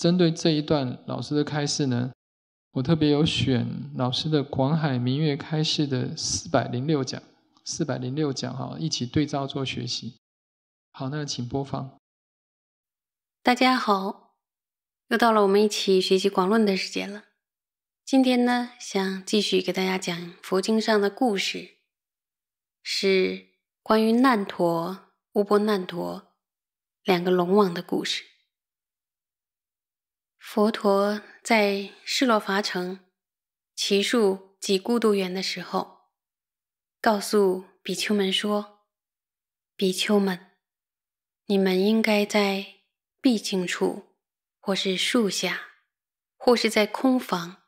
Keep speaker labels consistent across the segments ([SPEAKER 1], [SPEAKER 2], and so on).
[SPEAKER 1] 针对这一段老师的开示呢，我特别有选老师的《广海明月开示》的四百零六讲，四百零六讲哈，一起对照做学习。好，那请播放。
[SPEAKER 2] 大家好，又到了我们一起学习《广论》的时间了。今天呢，想继续给大家讲佛经上的故事，是关于难陀、乌波难陀两个龙王的故事。佛陀在释罗伐城奇树及孤独园的时候，告诉比丘们说：“比丘们，你们应该在僻静处，或是树下，或是在空房，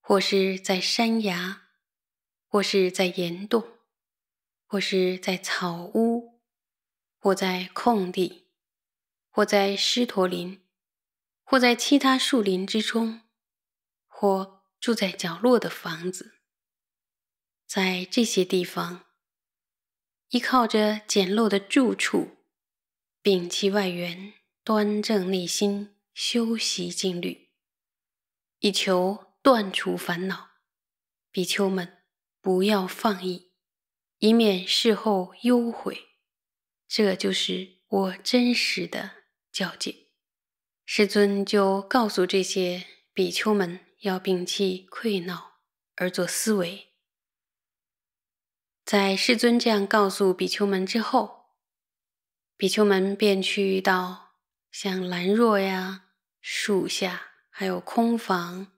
[SPEAKER 2] 或是在山崖，或是在岩洞，或是在草屋，或在空地，或在狮驼林。”或在其他树林之中，或住在角落的房子，在这些地方，依靠着简陋的住处，摒弃外缘，端正内心，修习禁律，以求断除烦恼。比丘们，不要放逸，以免事后忧悔。这就是我真实的教诫。师尊就告诉这些比丘们，要摒弃愧恼，而做思维。在师尊这样告诉比丘们之后，比丘们便去到像兰若呀、树下、还有空房、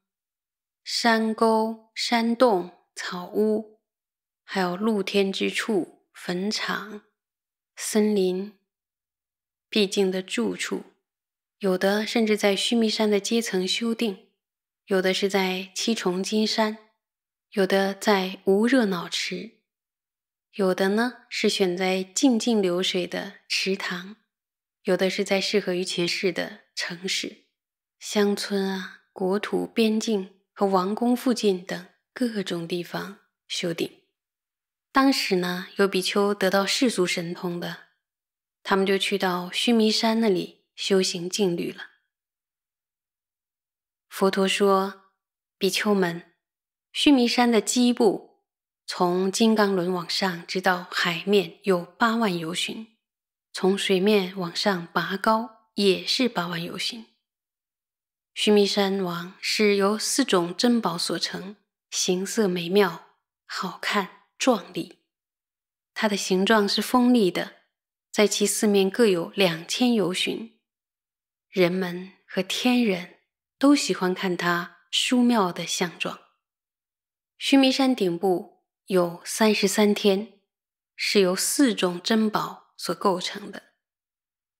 [SPEAKER 2] 山沟、山洞、草屋，还有露天之处、坟场、森林、僻静的住处。有的甚至在须弥山的阶层修定，有的是在七重金山，有的在无热闹池，有的呢是选在静静流水的池塘，有的是在适合于前世的城市、乡村啊、国土边境和王宫附近等各种地方修定。当时呢，有比丘得到世俗神通的，他们就去到须弥山那里。修行禁律了。佛陀说：“比丘们，须弥山的基部从金刚轮往上直到海面有八万由旬，从水面往上拔高也是八万由旬。须弥山王是由四种珍宝所成，形色美妙，好看壮丽。它的形状是锋利的，在其四面各有两千由旬。”人们和天人都喜欢看它殊妙的相状。须弥山顶部有三十三天，是由四种珍宝所构成的。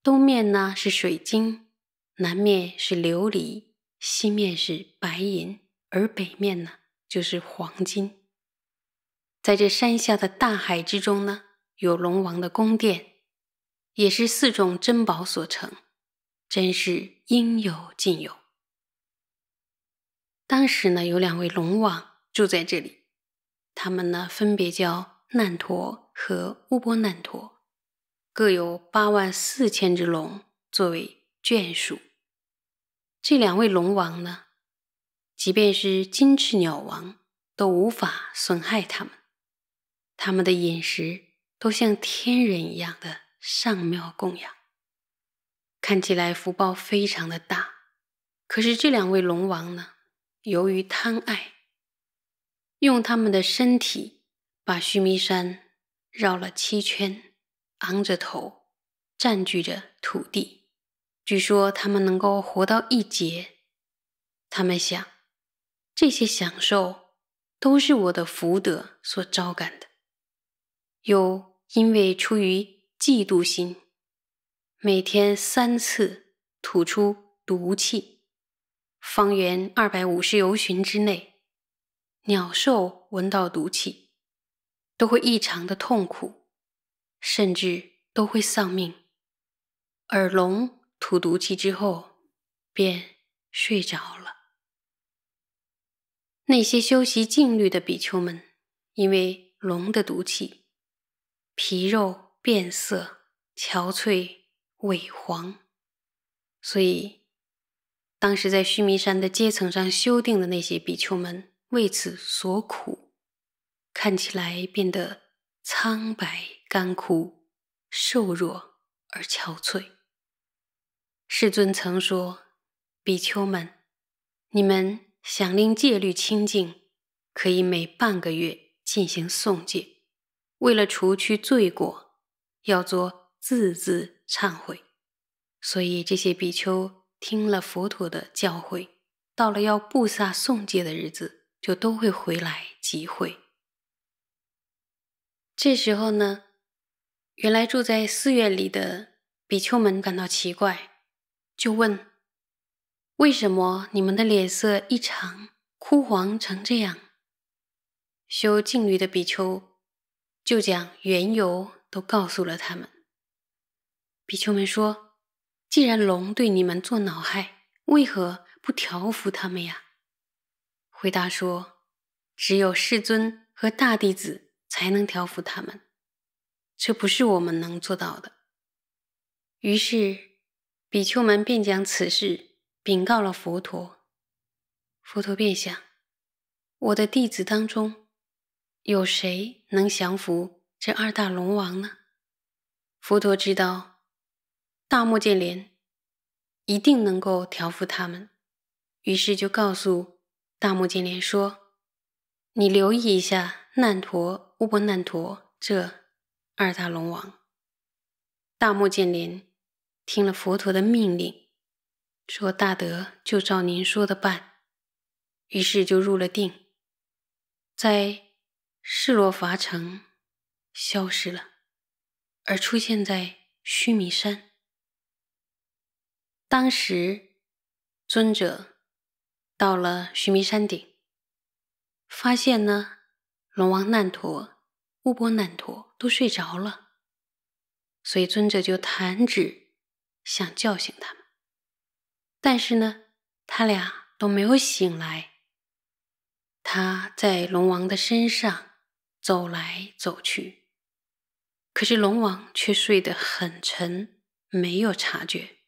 [SPEAKER 2] 东面呢是水晶，南面是琉璃，西面是白银，而北面呢就是黄金。在这山下的大海之中呢，有龙王的宫殿，也是四种珍宝所成。真是应有尽有。当时呢，有两位龙王住在这里，他们呢分别叫难陀和乌波难陀，各有八万四千只龙作为眷属。这两位龙王呢，即便是金翅鸟王都无法损害他们。他们的饮食都像天人一样的上妙供养。看起来福报非常的大，可是这两位龙王呢，由于贪爱，用他们的身体把须弥山绕了七圈，昂着头占据着土地。据说他们能够活到一劫。他们想，这些享受都是我的福德所招感的，又因为出于嫉妒心。每天三次吐出毒气，方圆二百五十由旬之内，鸟兽闻到毒气都会异常的痛苦，甚至都会丧命。而龙吐毒气之后便睡着了。那些修习静虑的比丘们，因为龙的毒气，皮肉变色、憔悴。萎黄，所以当时在须弥山的阶层上修订的那些比丘们为此所苦，看起来变得苍白、干枯、瘦弱而憔悴。世尊曾说：“比丘们，你们想令戒律清净，可以每半个月进行诵戒。为了除去罪过，要做字字。”忏悔，所以这些比丘听了佛陀的教诲，到了要布萨诵戒的日子，就都会回来集会。这时候呢，原来住在寺院里的比丘们感到奇怪，就问：“为什么你们的脸色异常枯黄成这样？”修静律的比丘就将缘由都告诉了他们。比丘们说：“既然龙对你们做恼害，为何不调伏他们呀？”回答说：“只有世尊和大弟子才能调伏他们，这不是我们能做到的。”于是比丘们便将此事禀告了佛陀。佛陀便想：“我的弟子当中，有谁能降服这二大龙王呢？”佛陀知道。大目犍连一定能够调伏他们，于是就告诉大目犍连说：“你留意一下难陀、乌波难陀这二大龙王。”大目犍连听了佛陀的命令，说：“大德就照您说的办。”于是就入了定，在释罗伐城消失了，而出现在须弥山。当时，尊者到了须弥山顶，发现呢，龙王难陀、乌波难陀都睡着了，所以尊者就弹指想叫醒他们，但是呢，他俩都没有醒来。他在龙王的身上走来走去，可是龙王却睡得很沉，没有察觉。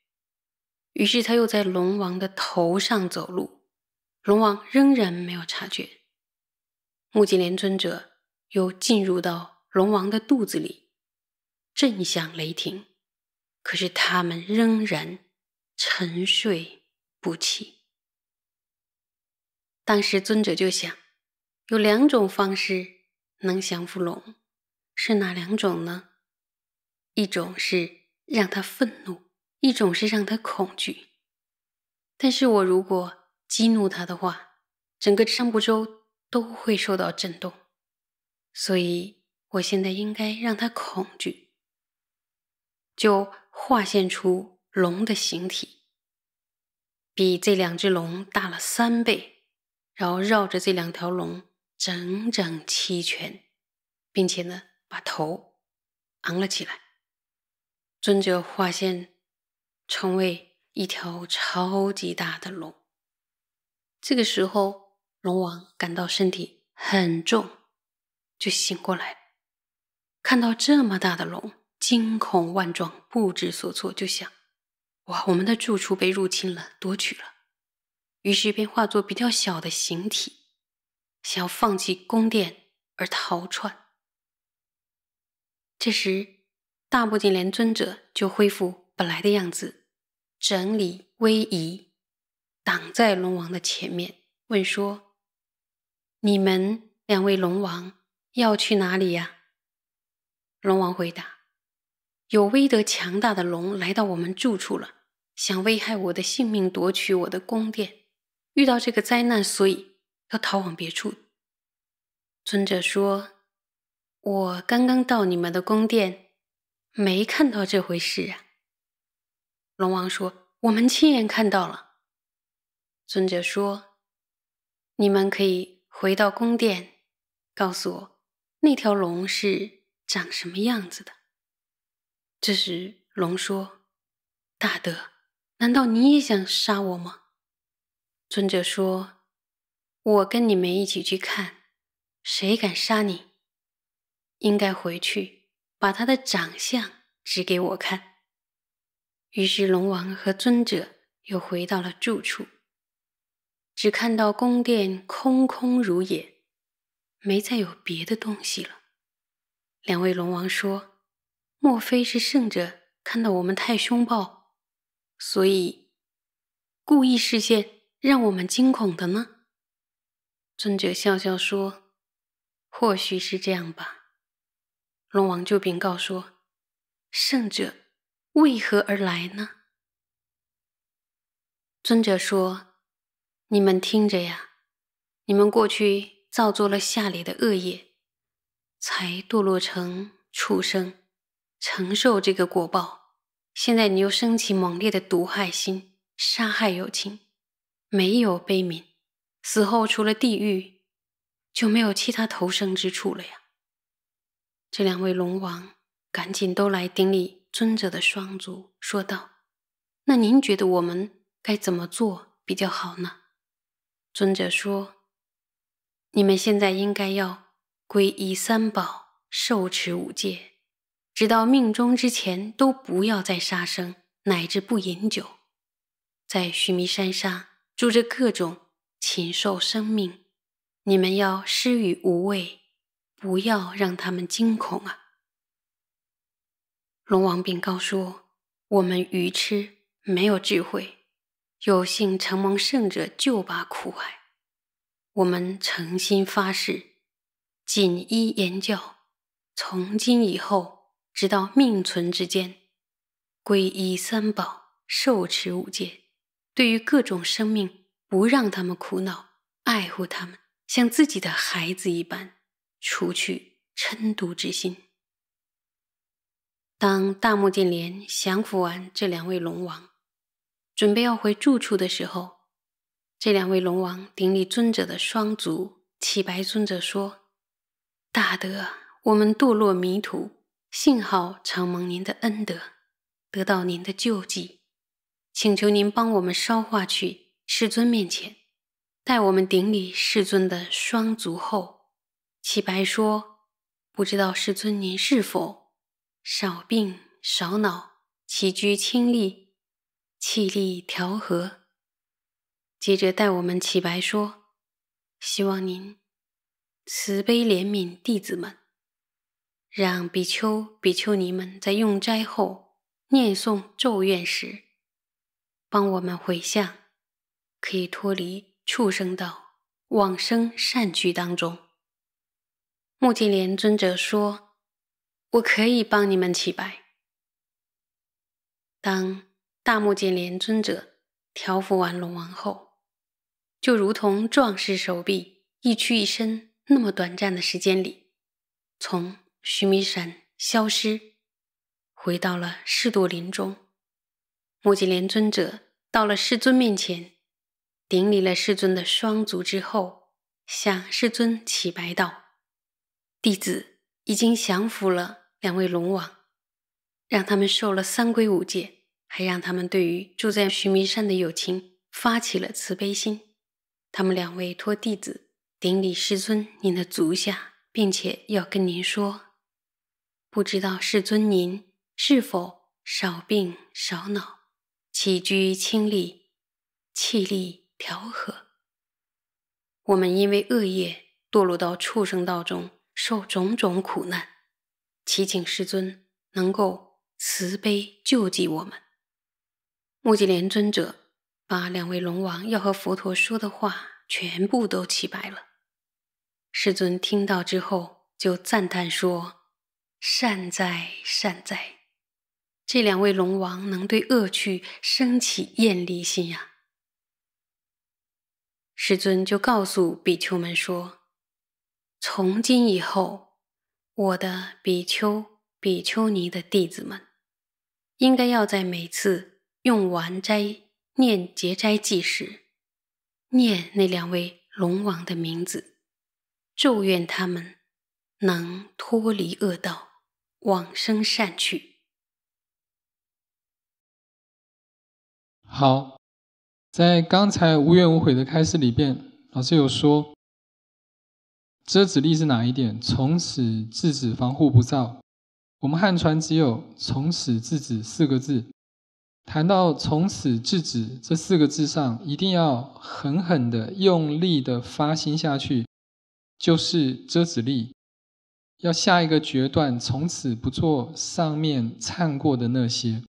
[SPEAKER 2] 于是他又在龙王的头上走路，龙王仍然没有察觉。目犍连尊者又进入到龙王的肚子里，震响雷霆，可是他们仍然沉睡不起。当时尊者就想，有两种方式能降服龙，是哪两种呢？一种是让他愤怒。一种是让他恐惧，但是我如果激怒他的话，整个上部州都会受到震动，所以我现在应该让他恐惧，就画现出龙的形体，比这两只龙大了三倍，然后绕着这两条龙整整七圈，并且呢把头昂了起来，尊着画线。成为一条超级大的龙。这个时候，龙王感到身体很重，就醒过来，看到这么大的龙，惊恐万状，不知所措，就想：“哇，我们的住处被入侵了，夺取了。”于是便化作比较小的形体，想要放弃宫殿而逃窜。这时，大目犍连尊者就恢复本来的样子。整理威仪，挡在龙王的前面，问说：“你们两位龙王要去哪里呀？”龙王回答：“有威德强大的龙来到我们住处了，想危害我的性命，夺取我的宫殿，遇到这个灾难，所以要逃往别处。”尊者说：“我刚刚到你们的宫殿，没看到这回事啊。”龙王说：“我们亲眼看到了。”尊者说：“你们可以回到宫殿，告诉我那条龙是长什么样子的。”这时，龙说：“大德，难道你也想杀我吗？”尊者说：“我跟你们一起去看，谁敢杀你，应该回去把他的长相指给我看。”于是，龙王和尊者又回到了住处，只看到宫殿空空如也，没再有别的东西了。两位龙王说：“莫非是圣者看到我们太凶暴，所以故意视线让我们惊恐的呢？”尊者笑笑说：“或许是这样吧。”龙王就禀告说：“圣者。”为何而来呢？尊者说：“你们听着呀，你们过去造作了下里的恶业，才堕落成畜生，承受这个果报。现在你又升起猛烈的毒害心，杀害有情，没有悲悯，死后除了地狱，就没有其他投生之处了呀。”这两位龙王，赶紧都来顶礼。尊者的双足说道：“那您觉得我们该怎么做比较好呢？”尊者说：“你们现在应该要皈依三宝，受持五戒，直到命中之前都不要再杀生，乃至不饮酒。在须弥山上住着各种禽兽生命，你们要施与无畏，不要让他们惊恐啊。”龙王禀告说：“我们愚痴，没有智慧，有幸承蒙圣者救拔苦海。我们诚心发誓，谨依言教，从今以后，直到命存之间，皈依三宝，受持五戒，对于各种生命，不让他们苦恼，爱护他们，像自己的孩子一般，除去嗔毒之心。”当大目犍连降服完这两位龙王，准备要回住处的时候，这两位龙王顶礼尊者的双足，启白尊者说：“大德，我们堕落迷途，幸好承蒙您的恩德，得到您的救济，请求您帮我们烧化去世尊面前。待我们顶礼世尊的双足后，启白说：‘不知道世尊您是否。’”少病少恼，起居清利，气力调和。接着带我们起白说，希望您慈悲怜悯弟子们，让比丘、比丘尼们在用斋后念诵咒愿时，帮我们回向，可以脱离畜生道往生善趣当中。目犍连尊者说。我可以帮你们起白。当大目犍连尊者调伏完龙王后，就如同壮士手臂一屈一伸，那么短暂的时间里，从须弥山消失，回到了释度林中。目犍连尊者到了世尊面前，顶礼了世尊的双足之后，向世尊起白道：“弟子已经降服了。”两位龙王，让他们受了三规五戒，还让他们对于住在须弥山的友情发起了慈悲心。他们两位托弟子顶礼师尊您的足下，并且要跟您说：不知道师尊您是否少病少恼，起居清丽，气力调和。我们因为恶业堕落到畜生道中，受种种苦难。祈请师尊能够慈悲救济我们。目击莲尊者把两位龙王要和佛陀说的话全部都齐白了。师尊听到之后就赞叹说：“善哉善哉，这两位龙王能对恶趣生起厌离心呀。”师尊就告诉比丘们说：“从今以后。”我的比丘、比丘尼的弟子们，应该要在每次用完斋、念结斋记时，念那两位龙王的名字，祝愿他们能脱离恶道，往生善去。
[SPEAKER 1] 好，在刚才无怨无悔的开示里边，老师有说。遮止力是哪一点？从此制止，防护不造。我们汉传只有“从此制止”四个字。谈到“从此制止”这四个字上，一定要狠狠的用力的发心下去，就是遮止力，要下一个决断，从此不做上面唱过的那些。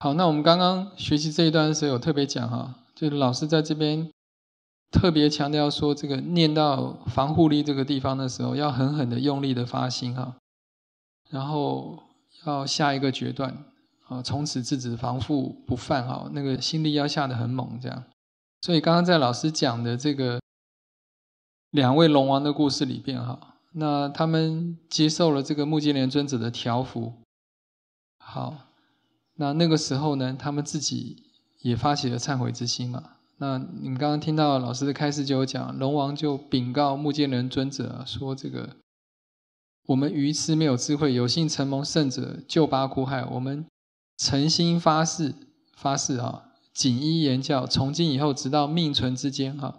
[SPEAKER 1] 好，那我们刚刚学习这一段的时候，有特别讲哈，就是老师在这边。特别强调说，这个念到防护力这个地方的时候，要狠狠的用力的发心啊，然后要下一个决断啊，从此制止防护不犯啊，那个心力要下的很猛，这样。所以刚刚在老师讲的这个两位龙王的故事里边哈，那他们接受了这个木金莲尊者的调伏，好，那那个时候呢，他们自己也发起了忏悔之心嘛。那你们刚刚听到老师的开示就有讲，龙王就禀告目犍连尊者说：“这个我们愚痴没有智慧，有幸承蒙圣者救拔苦海。我们诚心发誓，发誓啊，谨依言教，从今以后直到命存之间啊，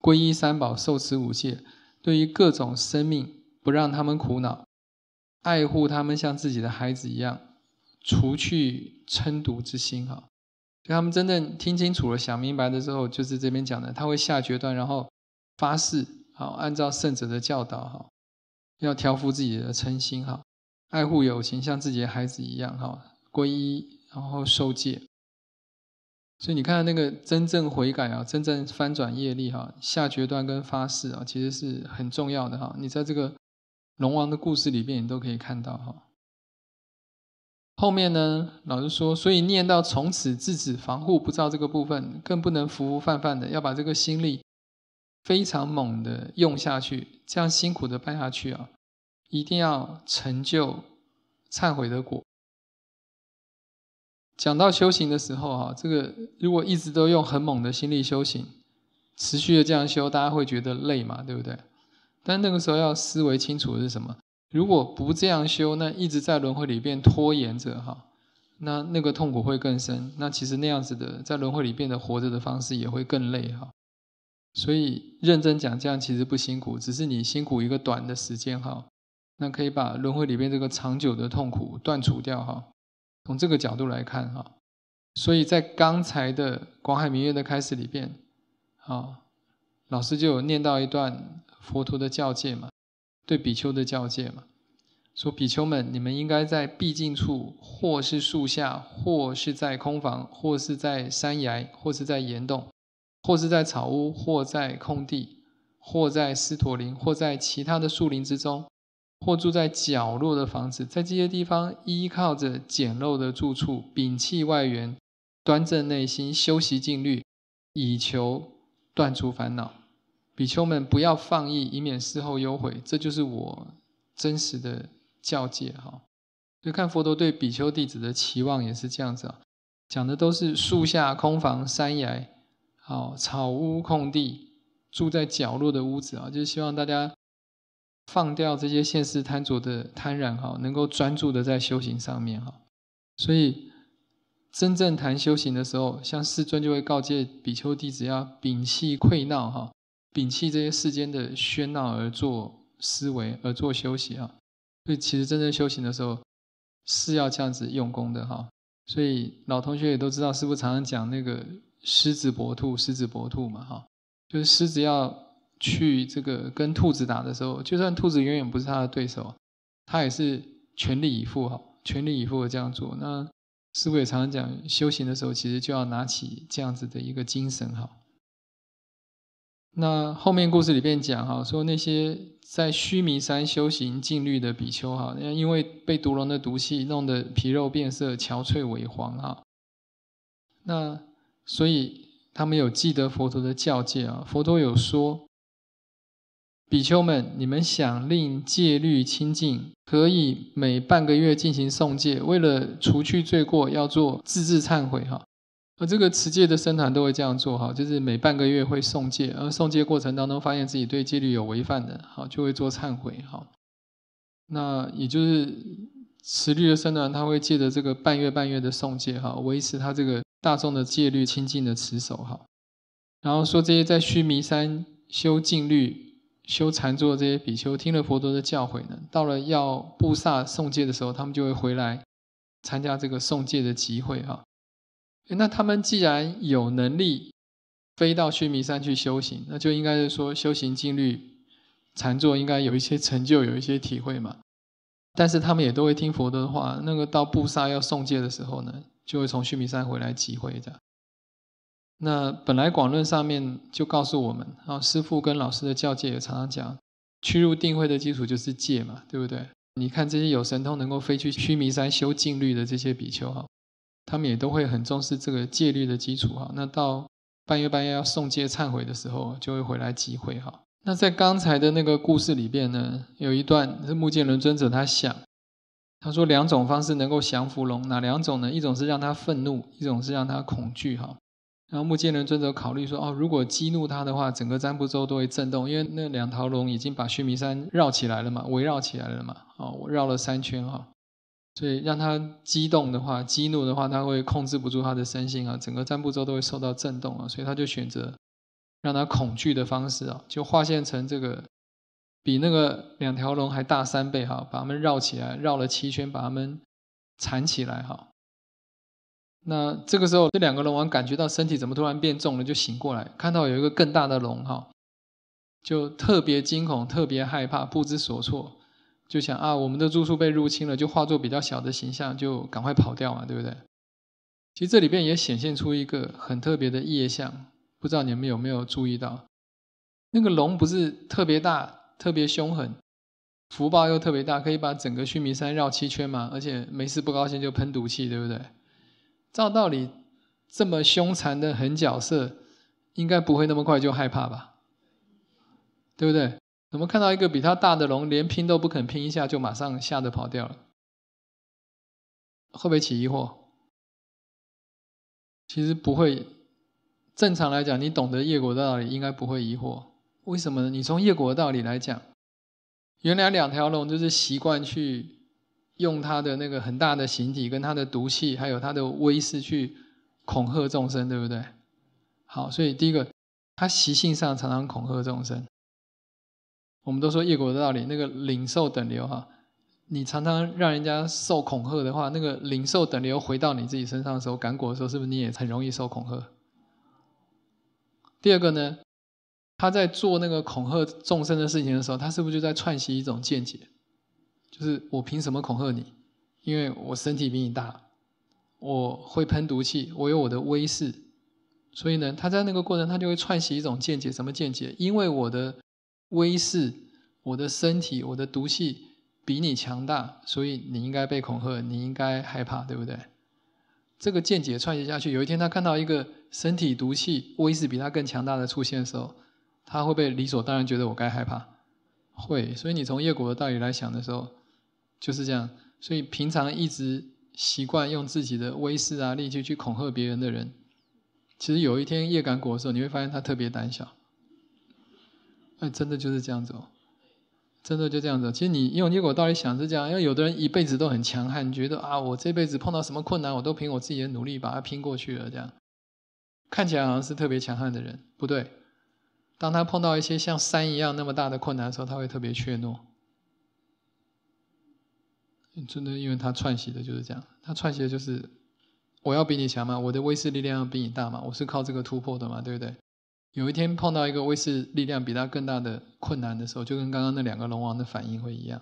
[SPEAKER 1] 皈依三宝，受持五戒，对于各种生命不让他们苦恼，爱护他们像自己的孩子一样，除去嗔毒之心啊。”因他们真正听清楚了、想明白了之候，就是这边讲的，他会下决断，然后发誓，好，按照圣者的教导，哈，要调服自己的嗔心，哈，爱护友情，像自己的孩子一样，哈，皈依，然后受戒。所以你看那个真正悔改啊，真正翻转业力哈，下决断跟发誓啊，其实是很重要的哈。你在这个龙王的故事里面，你都可以看到哈。后面呢？老师说，所以念到从此制止防护不造这个部分，更不能浮浮泛泛的，要把这个心力非常猛的用下去，这样辛苦的办下去啊，一定要成就忏悔的果。讲到修行的时候啊，这个如果一直都用很猛的心力修行，持续的这样修，大家会觉得累嘛，对不对？但那个时候要思维清楚是什么？如果不这样修，那一直在轮回里边拖延着哈，那那个痛苦会更深。那其实那样子的在轮回里边的活着的方式也会更累哈。所以认真讲，这样其实不辛苦，只是你辛苦一个短的时间哈，那可以把轮回里边这个长久的痛苦断除掉哈。从这个角度来看哈，所以在刚才的《广海明月》的开始里边，啊，老师就有念到一段佛陀的教诫嘛。对比丘的教诫嘛，说比丘们，你们应该在僻静处，或是树下，或是在空房，或是在山崖，或是在岩洞，或是在草屋，或在空地，或在斯陀林，或在其他的树林之中，或住在角落的房子，在这些地方依靠着简陋的住处，摒弃外缘，端正内心，修习禁律，以求断除烦恼。比丘们，不要放逸，以免事后忧悔。这就是我真实的教诫哈。就看佛陀对比丘弟子的期望也是这样子啊，讲的都是树下、空房、山崖、好草屋、空地，住在角落的屋子啊，就是希望大家放掉这些现世贪着的贪婪哈，能够专注的在修行上面哈。所以真正谈修行的时候，像世尊就会告诫比丘弟子要摒弃愧闹哈。摒弃这些世间的喧闹而做思维，而做修行啊。所以其实真正修行的时候是要这样子用功的哈。所以老同学也都知道，师傅常常讲那个狮子搏兔，狮子搏兔嘛哈，就是狮子要去这个跟兔子打的时候，就算兔子远远不是他的对手，他也是全力以赴哈，全力以赴的这样做。那师傅也常常讲，修行的时候其实就要拿起这样子的一个精神哈。那后面故事里面讲哈，说那些在须弥山修行禁律的比丘哈，因为被毒龙的毒气弄得皮肉变色、憔悴萎黄哈，那所以他们有记得佛陀的教诫啊，佛陀有说，比丘们，你们想令戒律清净，可以每半个月进行诵戒，为了除去罪过，要做自治忏悔哈。而这个持戒的僧团都会这样做，哈，就是每半个月会送戒，而送戒过程当中发现自己对戒律有违犯的，好，就会做忏悔，哈。那也就是持律的僧团，他会借着这个半月半月的送戒，哈，维持他这个大众的戒律清净的持守，哈。然后说这些在须弥山修禁律、修禅坐这些比丘，听了佛陀的教诲呢，到了要布萨送戒的时候，他们就会回来参加这个送戒的集会，哈。那他们既然有能力飞到须弥山去修行，那就应该是说修行经律、禅坐应该有一些成就、有一些体会嘛。但是他们也都会听佛的话，那个到布萨要送戒的时候呢，就会从须弥山回来集会的。那本来广论上面就告诉我们，然后师父跟老师的教戒也常常讲，去入定慧的基础就是戒嘛，对不对？你看这些有神通能够飞去须弥山修禁律的这些比丘哈。他们也都会很重视这个戒律的基础哈。那到半月半月要诵戒忏悔的时候，就会回来集会哈。那在刚才的那个故事里边呢，有一段是木见仁尊者他想，他说两种方式能够降服龙，哪两种呢？一种是让他愤怒，一种是让他恐惧哈。然后木见仁尊者考虑说，哦，如果激怒他的话，整个占卜周都会震动，因为那两条龙已经把须弥山绕起来了嘛，围绕起来了嘛，哦，绕了三圈哈。所以让他激动的话，激怒的话，他会控制不住他的身心啊，整个三步洲都会受到震动啊，所以他就选择让他恐惧的方式啊，就画线成这个比那个两条龙还大三倍哈，把它们绕起来，绕了七圈，把它们缠起来哈。那这个时候，这两个龙王感觉到身体怎么突然变重了，就醒过来，看到有一个更大的龙哈，就特别惊恐，特别害怕，不知所措。就想啊，我们的住宿被入侵了，就化作比较小的形象，就赶快跑掉嘛，对不对？其实这里边也显现出一个很特别的意象，不知道你们有没有注意到？那个龙不是特别大、特别凶狠，福报又特别大，可以把整个须弥山绕七圈嘛，而且没事不高兴就喷毒气，对不对？照道理，这么凶残的狠角色，应该不会那么快就害怕吧？对不对？怎么看到一个比他大的龙，连拼都不肯拼一下，就马上吓得跑掉了？会不会起疑惑？其实不会，正常来讲，你懂得业果道理，应该不会疑惑。为什么呢？你从业果道理来讲，原来两条龙就是习惯去用它的那个很大的形体、跟它的毒气，还有它的威势去恐吓众生，对不对？好，所以第一个，它习性上常常恐吓众生。我们都说业果的道理，那个灵兽等流哈，你常常让人家受恐吓的话，那个灵兽等流回到你自己身上的时候，感果的时候，是不是你也很容易受恐吓？第二个呢，他在做那个恐吓众生的事情的时候，他是不是就在串习一种见解？就是我凭什么恐吓你？因为我身体比你大，我会喷毒气，我有我的威势，所以呢，他在那个过程，他就会串习一种见解，什么见解？因为我的。威势，我的身体，我的毒气比你强大，所以你应该被恐吓，你应该害怕，对不对？这个见解串接下去，有一天他看到一个身体毒气威势比他更强大的出现的时候，他会不会理所当然觉得我该害怕？会。所以你从业果的道理来想的时候，就是这样。所以平常一直习惯用自己的威势啊、力气去恐吓别人的人，其实有一天业感果的时候，你会发现他特别胆小。哎，真的就是这样子哦，真的就这样子。其实你，因为果到底想是这样，因为有的人一辈子都很强悍，觉得啊，我这辈子碰到什么困难，我都凭我自己的努力把它拼过去了，这样看起来好像是特别强悍的人。不对，当他碰到一些像山一样那么大的困难的时候，他会特别怯懦。真的，因为他串习的就是这样，他串习的就是，我要比你强嘛，我的威势力量要比你大嘛，我是靠这个突破的嘛，对不对？有一天碰到一个威势力量比他更大的困难的时候，就跟刚刚那两个龙王的反应会一样，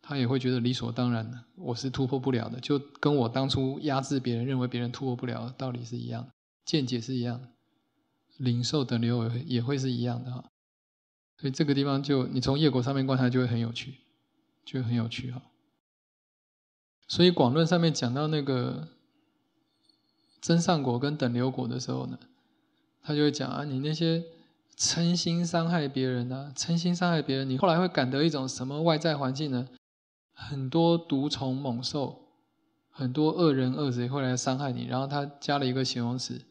[SPEAKER 1] 他也会觉得理所当然的，我是突破不了的，就跟我当初压制别人，认为别人突破不了的道理是一样，见解是一样，灵兽等流也会也会是一样的哈。所以这个地方就你从业果上面观察就会很有趣，就会很有趣哈。所以广论上面讲到那个真善果跟等流果的时候呢？他就会讲啊，你那些诚心伤害别人啊，诚心伤害别人，你后来会感得一种什么外在环境呢？很多毒虫猛兽，很多恶人恶贼会来伤害你。然后他加了一个形容词，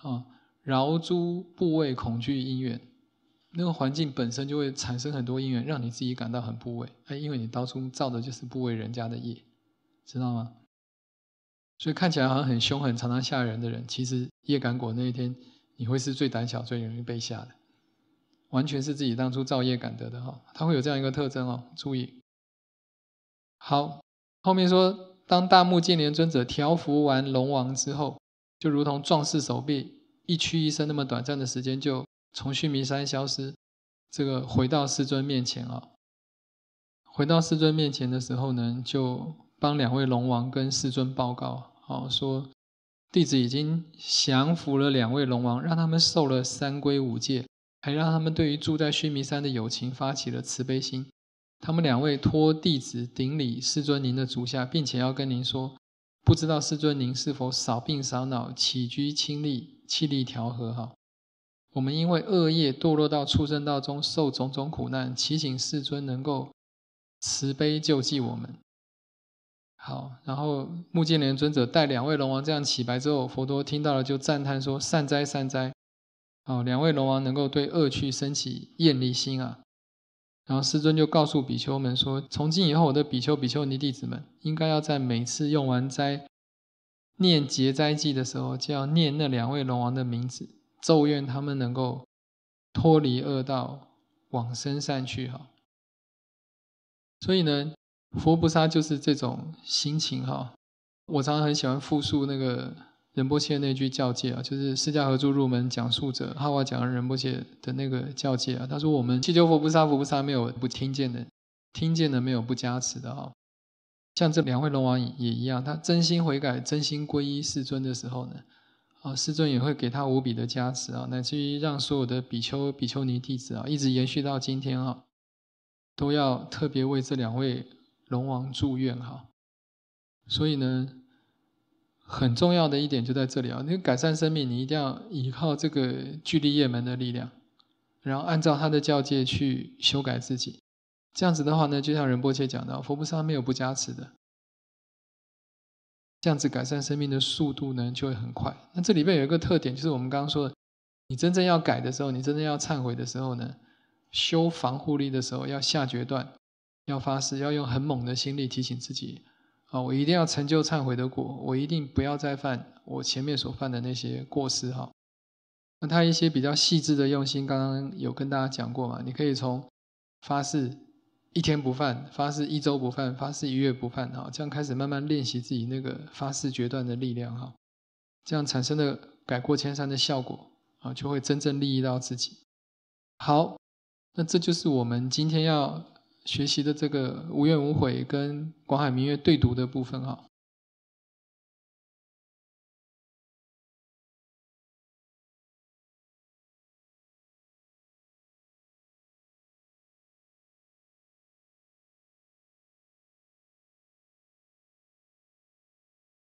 [SPEAKER 1] 啊，饶诸部位恐惧因缘，那个环境本身就会产生很多因缘，让你自己感到很部畏。哎，因为你当初造的就是部位人家的业，知道吗？所以看起来好像很凶很常常吓人的人，其实业感果那一天。你会是最胆小、最容易被吓的，完全是自己当初造业感得的哈。他会有这样一个特征哦。注意，好，后面说，当大目犍连尊者调伏完龙王之后，就如同壮士手臂一屈一伸，那么短暂的时间就从须弥山消失，这个回到师尊面前啊。回到师尊面前的时候呢，就帮两位龙王跟师尊报告，好说。弟子已经降服了两位龙王，让他们受了三规五戒，还让他们对于住在须弥山的友情发起了慈悲心。他们两位托弟子顶礼师尊您的足下，并且要跟您说，不知道师尊您是否少病少恼，起居清丽，气力调和哈？我们因为恶业堕落到畜生道中，受种种苦难，祈请世尊能够慈悲救济我们。好，然后目犍连尊者带两位龙王这样起白之后，佛陀听到了就赞叹说：“善哉善哉，好，两位龙王能够对恶趣升起厌离心啊。”然后师尊就告诉比丘们说：“从今以后，我的比丘、比丘尼弟子们应该要在每次用完斋、念结斋记的时候，就要念那两位龙王的名字，咒愿他们能够脱离恶道，往生善趣。”哈，所以呢。佛菩萨就是这种心情哈。我常常很喜欢复述那个仁波切那句教诫啊，就是释迦合住入门讲述者哈瓦讲仁波切的那个教诫啊。他说我们祈求佛菩萨，佛菩萨没有不听见的，听见的没有不加持的啊。像这两位龙王也一样，他真心悔改、真心皈依世尊的时候呢，啊，世尊也会给他无比的加持啊，乃至于让所有的比丘、比丘尼弟子啊，一直延续到今天啊，都要特别为这两位。龙王祝愿哈，所以呢，很重要的一点就在这里啊。你改善生命，你一定要依靠这个距力业门的力量，然后按照他的教界去修改自己。这样子的话呢，就像仁波切讲到，佛菩萨没有不加持的，这样子改善生命的速度呢就会很快。那这里边有一个特点，就是我们刚刚说的，你真正要改的时候，你真正要忏悔的时候呢，修防护力的时候要下决断。要发誓，要用很猛的心力提醒自己啊！我一定要成就忏悔的果，我一定不要再犯我前面所犯的那些过失哈。那他一些比较细致的用心，刚刚有跟大家讲过嘛？你可以从发誓一天不犯，发誓一周不犯，发誓一月不犯哈，这样开始慢慢练习自己那个发誓决断的力量哈，这样产生的改过迁山的效果啊，就会真正利益到自己。好，那这就是我们今天要。学习的这个无怨无悔，跟广海明月对读的部分啊。